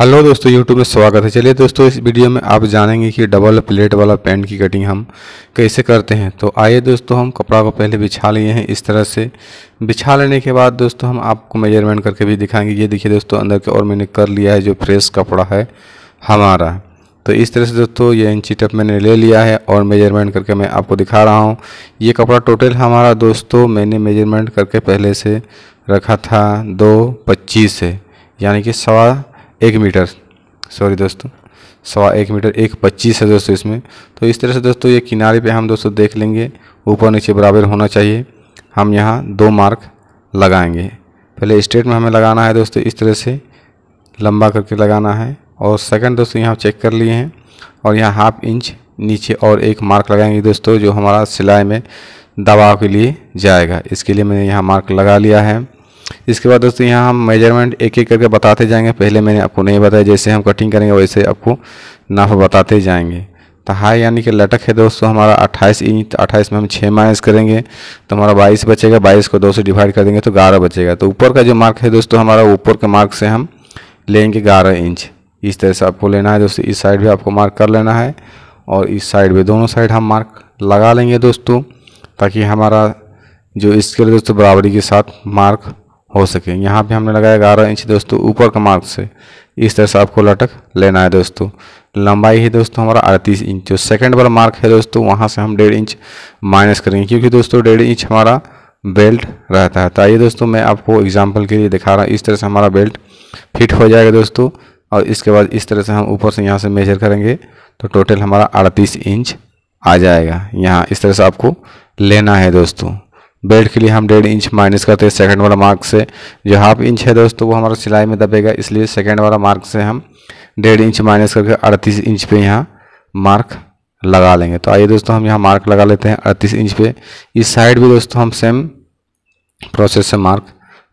hello दोस्तों YouTube में स्वागत है चलिए दोस्तों इस वीडियो में आप जानेंगे कि डबल प्लेट वाला पैंट की कटिंग हम कैसे करते हैं तो आइए दोस्तों हम कपड़ा को पहले बिछा लिए हैं इस तरह से बिछा लेने के बाद दोस्तों हम आपको मेजरमेंट करके भी दिखाएंगे ये देखिए दोस्तों अंदर के और मैंने कर लिया है जो फ्रेश कपड़ा है हमारा तो इस तरह से दोस्तों ये इंची टप मैंने ले लिया है और मेजरमेंट करके मैं आपको दिखा रहा हूँ ये कपड़ा टोटल हमारा दोस्तों मैंने मेजरमेंट करके पहले से रखा था दो पच्चीस है यानी कि सवा एक मीटर सॉरी दोस्तों सवा एक मीटर एक पच्चीस है दोस्तों इसमें तो इस तरह से दोस्तों ये किनारे पे हम दोस्तों देख लेंगे ऊपर नीचे बराबर होना चाहिए हम यहाँ दो मार्क लगाएंगे पहले स्ट्रेट में हमें लगाना है दोस्तों इस तरह से लंबा करके लगाना है और सेकंड दोस्तों यहाँ चेक कर लिए हैं और यहाँ हाफ इंच नीचे और एक मार्क लगाएंगे दोस्तों जो हमारा सिलाई में दबाव के लिए जाएगा इसके लिए मैंने यहाँ मार्क लगा लिया है इसके बाद दोस्तों यहाँ हम मेजरमेंट एक एक करके बताते जाएंगे पहले मैंने आपको नहीं बताया जैसे हम कटिंग करेंगे वैसे आपको नाप बताते जाएंगे तो हाई यानी कि लटक है दोस्तों हमारा 28 इंच 28 में हम 6 माइनस करेंगे तो हमारा 22 बचेगा 22 को दो से डिवाइड कर देंगे तो 11 बचेगा तो ऊपर का जो मार्क है दोस्तों हमारा ऊपर के मार्क से हम लेंगे 11 इंच इस तरह से आपको लेना है दोस्तों इस साइड भी आपको मार्क कर लेना है और इस साइड भी दोनों साइड हम मार्क लगा लेंगे दोस्तों ताकि हमारा जो स्केल दोस्तों बराबरी के साथ मार्क हो सके यहाँ पे हमने लगाया ग्यारह इंच दोस्तों ऊपर का मार्क से इस तरह से आपको लटक लेना है दोस्तों लंबाई है दोस्तों हमारा अड़तीस इंच जो सेकेंड वाला मार्क है दोस्तों वहाँ से हम डेढ़ इंच माइनस करेंगे क्योंकि दोस्तों डेढ़ इंच हमारा बेल्ट रहता है तो आइए दोस्तों मैं आपको एग्जाम्पल के लिए दिखा रहा हूँ इस तरह से हमारा बेल्ट फिट हो जाएगा दोस्तों और इसके बाद इस तरह से हम ऊपर से यहाँ से मेजर करेंगे तो टोटल हमारा अड़तीस इंच आ जाएगा यहाँ इस तरह से आपको लेना है दोस्तों बेल्ट के लिए हम डेढ़ इंच माइनस करते हैं सेकंड वाला मार्क से जो हाफ इंच है दोस्तों वो हमारा सिलाई में दबेगा इसलिए सेकंड वाला मार्क से हम डेढ़ इंच माइनस करके अड़तीस इंच पे यहाँ मार्क लगा लेंगे तो आइए दोस्तों हम यहाँ मार्क लगा लेते हैं अड़तीस इंच पे इस साइड भी दोस्तों हम सेम प्रोसेस से मार्क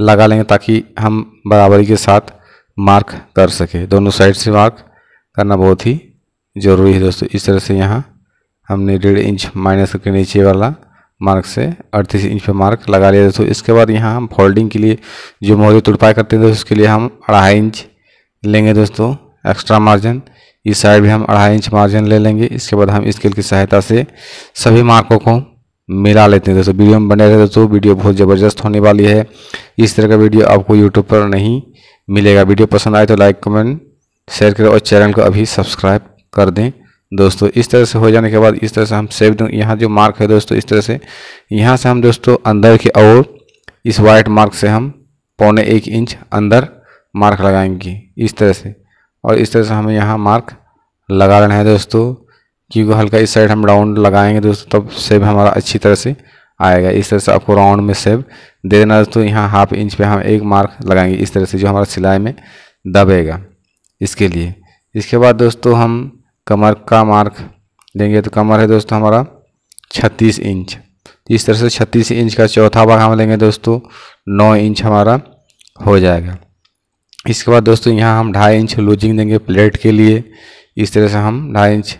लगा लेंगे ताकि हम बराबरी के साथ मार्क कर सकें दोनों साइड से मार्क करना बहुत ही ज़रूरी है दोस्तों इस तरह से यहाँ हमने डेढ़ इंच माइनस करके नीचे वाला मार्क से अड़तीस इंच पर मार्क लगा लिया दोस्तों इसके बाद यहाँ हम फोल्डिंग के लिए जो मोजे तुड़पाई करते हैं दोस्तों उसके लिए हम अढ़ाई इंच लेंगे दोस्तों एक्स्ट्रा मार्जिन इस साइड भी हम अढ़ाई इंच मार्जिन ले लेंगे इसके बाद हम स्केल की सहायता से सभी मार्कों को मिला लेते हैं दोस्तों वीडियो में बने रहे दोस्तों वीडियो बहुत ज़बरदस्त होने वाली है इस तरह का वीडियो आपको यूट्यूब पर नहीं मिलेगा वीडियो पसंद आए तो लाइक कमेंट शेयर करें और चैनल को अभी सब्सक्राइब कर दें दोस्तों इस तरह से हो जाने के बाद इस तरह से हम सेव यहाँ जो मार्क है दोस्तों इस तरह से यहाँ से हम दोस्तों अंदर की ओर इस वाइट मार्क से हम पौने एक इंच अंदर मार्क लगाएंगे इस तरह से और इस तरह से हमें यहाँ मार्क लगा लेना है दोस्तों क्योंकि हल्का इस साइड हम राउंड लगाएंगे दोस्तों तब सेब हमारा अच्छी तरह से आएगा इस तरह से आपको राउंड में सेब दे देना दोस्तों यहाँ हाफ इंच पे हम एक मार्क लगाएंगे इस तरह से जो हमारा सिलाई में दबेगा इसके लिए इसके बाद दोस्तों हम कमर का मार्क देंगे तो कमर है दोस्तों हमारा छत्तीस इंच इस तरह से छत्तीस इंच का चौथा भाग हम लेंगे दोस्तों नौ इंच हमारा हो जाएगा इसके बाद दोस्तों यहाँ हम ढाई इंच लूजिंग देंगे प्लेट के लिए इस तरह से हम ढाई इंच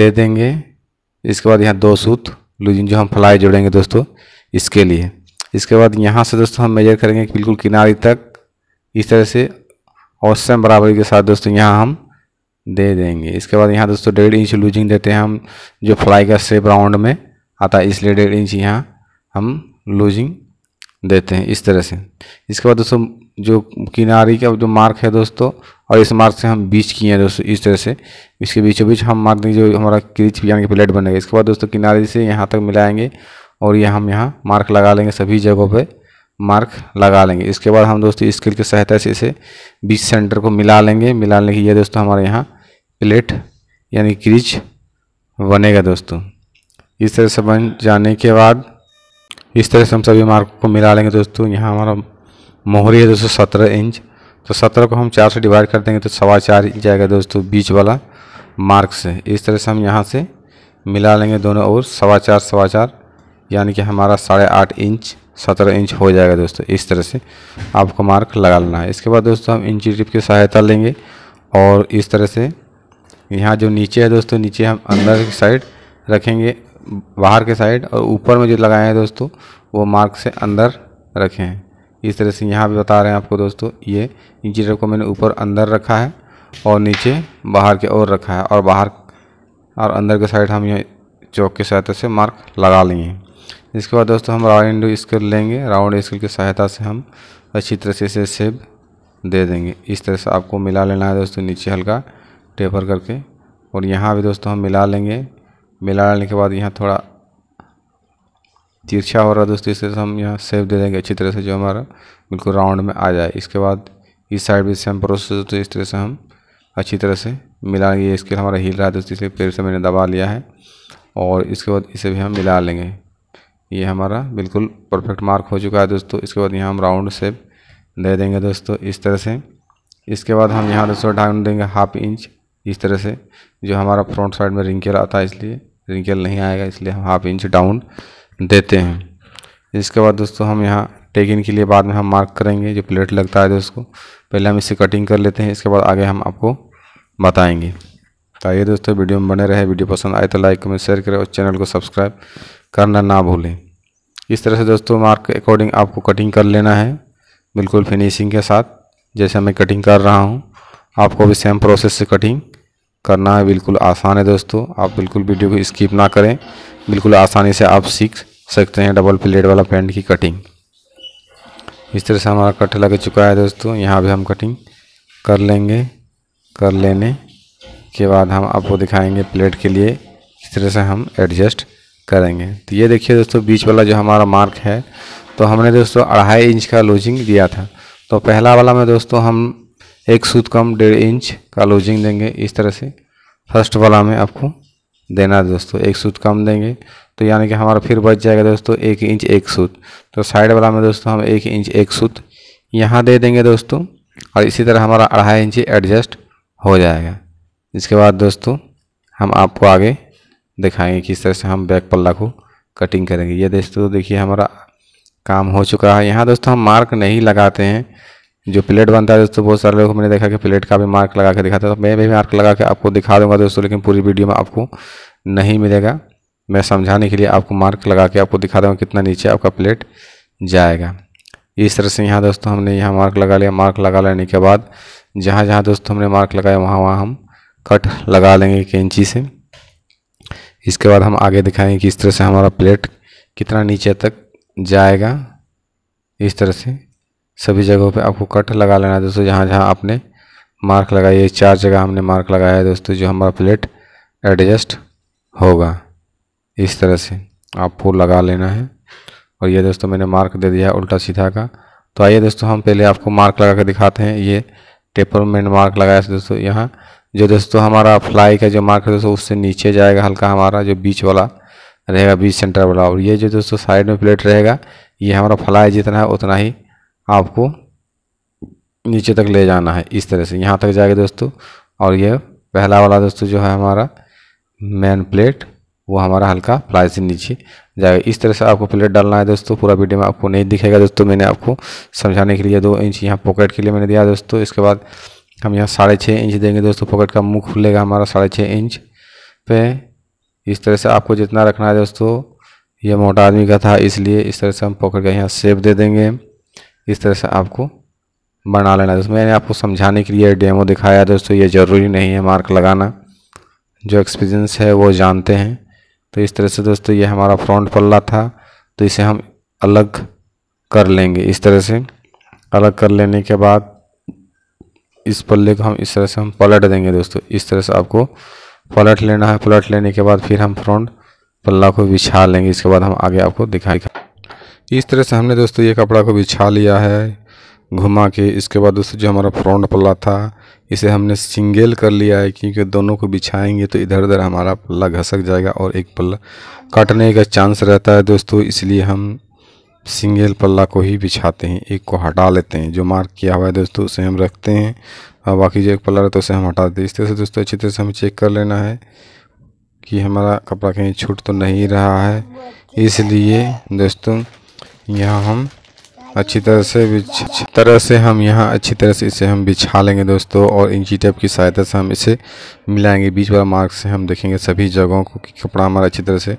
दे देंगे इसके बाद यहाँ दो सूत लूजिंग जो हम फ्लाई जोड़ेंगे दोस्तों इसके लिए इसके बाद यहाँ से दोस्तों हम मेजर करेंगे बिल्कुल किनारे तक इस तरह से और सेम बराबरी के साथ दोस्तों यहाँ हम दे देंगे इसके बाद यहाँ दोस्तों डेढ़ इंच लूजिंग देते हैं हम जो फ्लाई का सेप राउंड में आता है इसलिए डेढ़ इंच यहाँ हम लूजिंग देते हैं इस तरह से इसके बाद दोस्तों जो किनारी का जो मार्क है दोस्तों और इस मार्क से हम बीच किए हैं दोस्तों इस तरह से इसके बीचों बीच हम मार्क देंगे जो हमारा क्रिच यानी कि प्लेट बनेगा इसके बाद दोस्तों किनारे से यहाँ तक मिलाएंगे और ये यह हम यहाँ मार्क लगा लेंगे सभी जगहों पे मार्क लगा लेंगे इसके बाद हम दोस्तों स्केल की सहायता से इसे बीच सेंटर को मिला लेंगे मिला लेंगे ये दोस्तों हमारे यहाँ प्लेट यानी क्रीज बनेगा दोस्तों इस तरह से बन जाने के बाद इस तरह से हम सभी मार्क को मिला लेंगे दोस्तों यहाँ हमारा मोहरी है दोस्तों सत्रह इंच तो सत्रह को हम चार से डिवाइड कर देंगे तो सवा चार इंच जाएगा दोस्तों बीच वाला मार्क से इस तरह से हम यहाँ से मिला लेंगे दोनों और सवा चार सवा चार यानी कि हमारा साढ़े आठ इंच सत्रह इंच हो जाएगा दोस्तों इस तरह से आपको मार्क लगा लेना है इसके बाद दोस्तों हम इंची टिप की सहायता लेंगे और इस तरह से यहाँ जो नीचे है दोस्तों नीचे हम अंदर की साइड रखेंगे बाहर के साइड और ऊपर में जो लगाए हैं दोस्तों वो मार्क से अंदर रखे हैं इस तरह से यहाँ भी बता रहे हैं आपको दोस्तों ये इंजीनियर को मैंने ऊपर अंदर रखा है और नीचे बाहर के ओर रखा है और बाहर और अंदर के साइड हम ये चौक की सहायता से मार्क लगा लेंगे इसके बाद दोस्तों हम राउंड स्केल लेंगे राउंड स्केल की सहायता से हम अच्छी तरह से इसे सेब दे देंगे इस तरह से आपको मिला लेना है दोस्तों नीचे हल्का टेपर करके और यहाँ भी दोस्तों हम मिला लेंगे मिला लेने के बाद यहाँ थोड़ा तिरछा हो रहा है दोस्तों इस तरह से हम यहाँ सेव दे देंगे अच्छी तरह से जो हमारा बिल्कुल राउंड में आ जाए इसके बाद इस साइड भी सेम प्रोसेस तो इस तरह से हम अच्छी तरह से मिला लेंगे इसके हमारा हिल रहा है दोस्तों इसलिए पेड़ से मैंने दबा लिया है और इसके बाद इसे भी हम मिला लेंगे ये हमारा बिल्कुल परफेक्ट मार्क हो चुका है दोस्तों इसके बाद यहाँ हम राउंड सेप दे देंगे दोस्तों इस तरह से इसके बाद हम यहाँ दोस्तों डाउन देंगे हाफ इंच इस तरह से जो हमारा फ्रंट साइड में रिंकेल आता है इसलिए रिंकेल नहीं आएगा इसलिए हम हाफ इंच डाउन देते हैं इसके बाद दोस्तों हम यहाँ टेकिन के लिए बाद में हम मार्क करेंगे जो प्लेट लगता है दोस्तों पहले हम इससे कटिंग कर लेते हैं इसके बाद आगे हम आपको बताएंगे तो आइए दोस्तों वीडियो में बने रहे वीडियो पसंद आए तो लाइक कमेंट शेयर करें और चैनल को सब्सक्राइब करना ना भूलें इस तरह से दोस्तों मार्क के अकॉर्डिंग आपको कटिंग कर लेना है बिल्कुल फिनिशिंग के साथ जैसे मैं कटिंग कर रहा हूँ आपको भी सेम प्रोसेस से कटिंग करना है बिल्कुल आसान है दोस्तों आप बिल्कुल वीडियो को स्किप ना करें बिल्कुल आसानी से आप सीख सकते हैं डबल प्लेट वाला पेंट की कटिंग इस तरह से हमारा कट लग चुका है दोस्तों यहाँ भी हम कटिंग कर लेंगे कर लेने के बाद हम आपको दिखाएंगे प्लेट के लिए इस तरह से हम एडजस्ट करेंगे तो ये देखिए दोस्तों बीच वाला जो हमारा मार्क है तो हमने दोस्तों अढ़ाई इंच का लूजिंग दिया था तो पहला वाला में दोस्तों हम एक सूत कम डेढ़ इंच का लूजिंग देंगे इस तरह से फर्स्ट वाला में आपको देना है दोस्तों एक सूत कम देंगे तो यानी कि हमारा फिर बच जाएगा दोस्तों एक इंच एक सूत तो साइड वाला में दोस्तों हम एक इंच एक सूत यहाँ दे देंगे दोस्तों और इसी तरह हमारा अढ़ाई इंच एडजस्ट हो जाएगा इसके बाद दोस्तों हम आपको आगे दिखाएंगे किस तरह से हम बैक पल्ला को कटिंग करेंगे ये दोस्तों देखिए हमारा काम हो चुका है यहाँ दोस्तों हम मार्क नहीं लगाते हैं जो प्लेट बनता है दोस्तों बहुत सारे लोग मैंने देखा कि प्लेट का भी मार्क लगा के दिखाता है तो मैं भी मार्क लगा के आपको दिखा दूंगा दोस्तों लेकिन पूरी वीडियो में आपको नहीं मिलेगा मैं समझाने के लिए आपको मार्क लगा के आपको दिखा दूँगा कितना नीचे आपका प्लेट जाएगा इस तरह से यहाँ दोस्तों हमने यहाँ मार्क लगा लिया मार्क लगा लेने के बाद जहाँ जहाँ दोस्तों हमने मार्क लगाया वहाँ वहाँ हम कट लगा लेंगे कैंची से इसके बाद हम आगे दिखाएंगे कि इस तरह से हमारा प्लेट कितना नीचे तक जाएगा इस तरह से सभी जगहों पे आपको कट लगा लेना है दोस्तों जहाँ जहाँ आपने मार्क लगाई है चार जगह हमने मार्क लगाया है दोस्तों जो हमारा प्लेट एडजस्ट होगा इस तरह से आपको लगा लेना है और ये दोस्तों मैंने मार्क दे दिया उल्टा सीधा का तो आइए दोस्तों हम पहले आपको मार्क लगा कर दिखाते हैं ये टेपर मैंने मार्क लगाया है दोस्तों यहाँ जो दोस्तों हमारा फ्लाई का जो मार्क है दोस्तों उससे नीचे जाएगा हल्का हमारा जो बीच वाला रहेगा बीच सेंटर वाला और ये जो दोस्तों साइड में प्लेट रहेगा ये हमारा फ्लाई जितना है उतना ही आपको नीचे तक ले जाना है इस तरह से यहाँ तक जाएगा दोस्तों और यह पहला वाला दोस्तों जो है हमारा मेन प्लेट वो हमारा हल्का फ्लाई से नीचे जाएगा इस तरह से आपको प्लेट डालना है दोस्तों पूरा वीडियो में आपको नहीं दिखेगा दोस्तों मैंने आपको समझाने के लिए दो इंच यहाँ पॉकेट के लिए मैंने दिया दोस्तों इसके बाद हम यहाँ साढ़े छः इंच देंगे दोस्तों पॉकेट का मुँह खुलेगा हमारा साढ़े छः इंच पे इस तरह से आपको जितना रखना है दोस्तों ये मोटा आदमी का था इसलिए इस तरह से हम पॉकेट का यहाँ सेप दे देंगे इस तरह से आपको बना लेना दोस्तों मैंने आपको समझाने के लिए डेमो दिखाया दोस्तों ये ज़रूरी नहीं है मार्क लगाना जो एक्सपीरियंस है वो जानते हैं तो इस तरह से दोस्तों ये हमारा फ्रंट पल्ला था तो इसे हम अलग कर लेंगे इस तरह से अलग कर लेने के बाद इस पल्ले को हम इस तरह से हम पलट देंगे दोस्तों इस तरह से आपको पलट लेना है पलट लेने के बाद फिर हम फ्रंट पल्ला को बिछा लेंगे इसके बाद हम आगे आपको दिखाई इस तरह से हमने दोस्तों ये कपड़ा को बिछा लिया है घुमा के इसके बाद दोस्तों जो हमारा फ्रंट पल्ला था इसे हमने सिंगल कर लिया है क्योंकि दोनों को बिछाएंगे तो इधर उधर हमारा पल्ला घसक जाएगा और एक पल्ला काटने का चांस रहता है दोस्तों इसलिए हम सिंगल पल्ला को ही बिछाते हैं एक को हटा लेते हैं जो मार्क किया हुआ है दोस्तों उसे हम रखते हैं और बाकी जो एक पल्ला रहता है उसे हम हटाते हैं इस तरह से दोस्तों अच्छी तरह से हमें चेक कर लेना है कि हमारा कपड़ा कहीं छूट तो नहीं रहा है इसलिए दोस्तों यहाँ हम अच्छी तरह से तरह से हम यहाँ अच्छी तरह से इसे हम बिछा लेंगे दोस्तों और इंची टेप की सहायता से हम इसे मिलाएंगे बीच वाला मार्क से हम देखेंगे सभी जगहों को कि कपड़ा हमारा अच्छी तरह से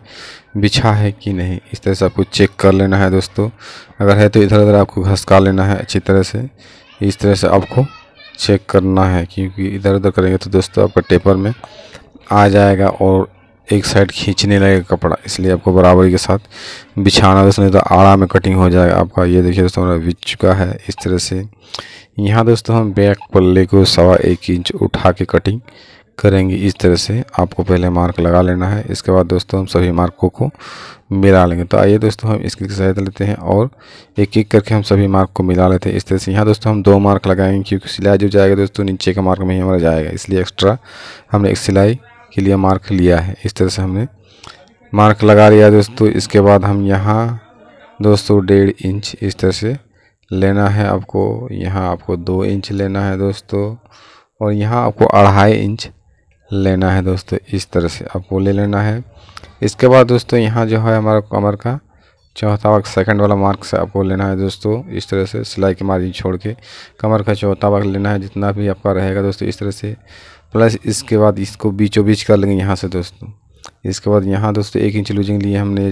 बिछा है कि नहीं इस तरह से आपको चेक कर लेना है दोस्तों अगर है तो इधर उधर आपको घसका लेना है अच्छी तरह से इस तरह से आपको चेक करना है क्योंकि इधर उधर करेंगे तो दोस्तों आपका टेपर में आ जाएगा और एक साइड खींचने लगेगा कपड़ा इसलिए आपको बराबरी के साथ बिछाना दोस्तों नहीं तो आड़ा में कटिंग हो जाएगा आपका ये देखिए दोस्तों हमारा बिछ चुका है इस तरह से यहाँ दोस्तों हम बैक पल्ले को सवा एक इंच उठा के कटिंग करेंगे इस तरह से आपको पहले मार्क लगा लेना है इसके बाद दोस्तों हम सभी मार्कों को मिला लेंगे तो आइए दोस्तों हम इसकी सहायता लेते हैं और एक एक करके हम सभी मार्क को मिला लेते हैं इस तरह से यहाँ दोस्तों हम दो मार्क लगाएंगे क्योंकि सिलाई जो जाएगा दोस्तों नीचे का मार्क में ही हमारा जाएगा इसलिए एक्स्ट्रा हमने एक सिलाई के लिए मार्क लिया है इस तरह से हमने मार्क लगा लिया दोस्तों इसके बाद हम यहाँ दोस्तों डेढ़ इंच इस तरह से लेना है आपको यहाँ आपको दो इंच लेना है दोस्तों और यहाँ आपको अढ़ाई इंच लेना है दोस्तों इस तरह से आपको ले लेना है इसके बाद दोस्तों यहाँ जो है हमारा कमर का चौथा वक्त सेकंड वाला मार्क से आपको लेना है दोस्तों इस तरह से सिलाई की मार्जिन छोड़ के कमर का चौथा वक्त लेना है जितना भी आपका रहेगा दोस्तों इस तरह से प्लस इसके बाद इसको बीचों बीच कर लेंगे यहाँ से दोस्तों इसके बाद यहाँ दोस्तों एक इंच लूजिंग लिए हमने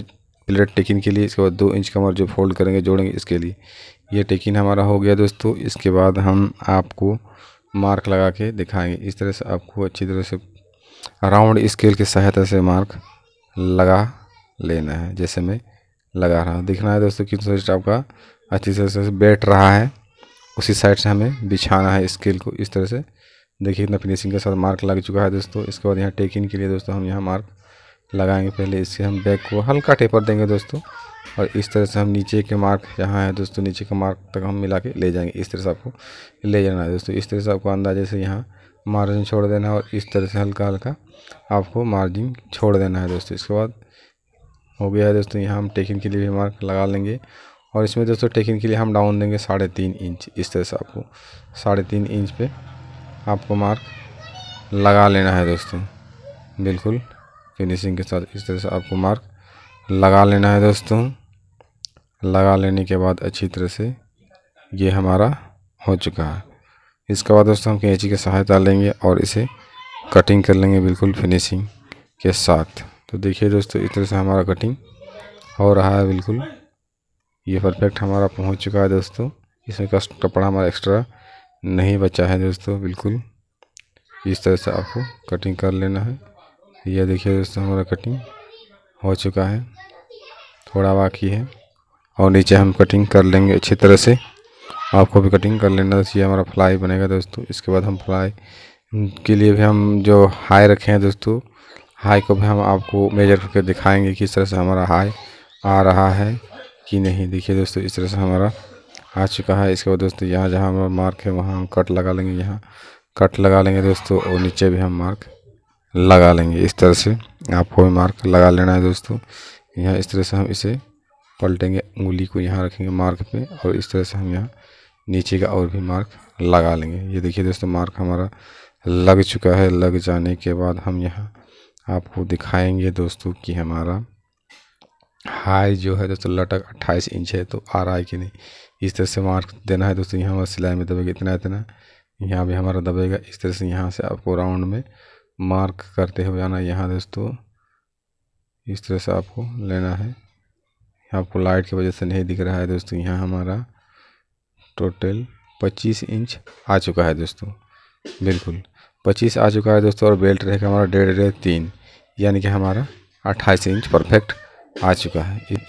प्लेट टेकिन के लिए इसके बाद दो इंच कमर जो फोल्ड करेंगे जोड़ेंगे इसके लिए ये टेकिन हमारा हो गया दोस्तों इसके बाद हम आपको मार्क लगा के दिखाएंगे इस तरह से आपको अच्छी तरह से राउंड स्केल की सहायता से मार्क लगा लेना है जैसे मैं लगा रहा हूँ दिखना है दोस्तों कि स्विच आपका अच्छी तरह से बैठ रहा है उसी साइड से हमें बिछाना है स्केल को इस तरह से देखिए इतना फिनिशिंग के साथ मार्क लग चुका है दोस्तों इसके बाद यहाँ टेक इन के लिए दोस्तों हम यहाँ मार्क लगाएंगे पहले इससे हम बैक को हल्का टेपर देंगे दोस्तों और इस तरह से हम नीचे के मार्क जहाँ है दोस्तों नीचे के मार्क तक हम मिला के ले जाएंगे इस तरह से आपको ले जाना है दोस्तों इस तरह से आपको अंदाजे से यहाँ मार्जिन छोड़ देना है और इस तरह से हल्का हल्का आपको मार्जिन छोड़ देना है दोस्तों इसके बाद हो गया है दोस्तों यहाँ हम टेकिंग के लिए भी मार्क लगा लेंगे और इसमें दोस्तों टेकिंग के लिए हम डाउन देंगे साढ़े तीन इंच इस तरह से आपको साढ़े तीन इंच पे आपको मार्क लगा लेना है दोस्तों बिल्कुल फिनिशिंग के साथ इस तरह से आपको मार्क लगा लेना है दोस्तों लगा लेने के बाद अच्छी तरह से ये हमारा हो चुका है इसके बाद दोस्तों हम कैंची की सहायता लेंगे और इसे कटिंग कर लेंगे बिल्कुल फिनिशिंग के साथ तो देखिए दोस्तों इस तरह से हमारा कटिंग हो रहा है बिल्कुल ये परफेक्ट हमारा पहुंच चुका है दोस्तों इसमें कपड़ा हमारा एक्स्ट्रा नहीं बचा है दोस्तों बिल्कुल इस तरह से आपको कटिंग कर लेना है यह देखिए दोस्तों हमारा कटिंग हो चुका है थोड़ा बाकी है और नीचे हम कटिंग कर लेंगे अच्छी तरह से आपको भी कटिंग कर लेना तो ये हमारा फ्लाई बनेगा दोस्तों इसके बाद हम फ्लाई के लिए भी हम जो हाई रखे हैं दोस्तों हाई को भी हम आपको मेजर करके दिखाएंगे किस तरह से हमारा हाई आ रहा है कि नहीं देखिए दोस्तों इस तरह से हमारा आ चुका है इसके बाद दोस्तों यहाँ जहाँ हमारा मार्क है वहाँ हम कट लगा लेंगे यहाँ कट लगा लेंगे दोस्तों और नीचे भी हम मार्क लगा लेंगे इस तरह से आपको भी मार्क लगा लेना है दोस्तों यहाँ इस तरह से हम इसे पलटेंगे उंगली को यहाँ रखेंगे मार्क पे और इस तरह से हम यहाँ नीचे का और भी मार्क लगा लेंगे ये देखिए दोस्तों मार्क हमारा लग चुका है लग जाने के बाद हम यहाँ आपको दिखाएंगे दोस्तों कि हमारा हाई जो है दोस्तों लटक 28 इंच है तो आ रहा है कि नहीं इस तरह से मार्क देना है दोस्तों यहाँ हमारा सिलाई में दबेगा इतना इतना यहाँ भी हमारा दबेगा इस तरह से यहाँ से आपको राउंड में मार्क करते हुए आना यहाँ दोस्तों इस तरह से आपको लेना है आपको लाइट की वजह से नहीं दिख रहा है दोस्तों यहाँ हमारा टोटल 25 इंच आ चुका है दोस्तों बिल्कुल 25 आ चुका है दोस्तों और बेल्ट रहेगा हमारा डेढ़ डेढ़ तीन यानी कि हमारा 28 इंच परफेक्ट आ चुका है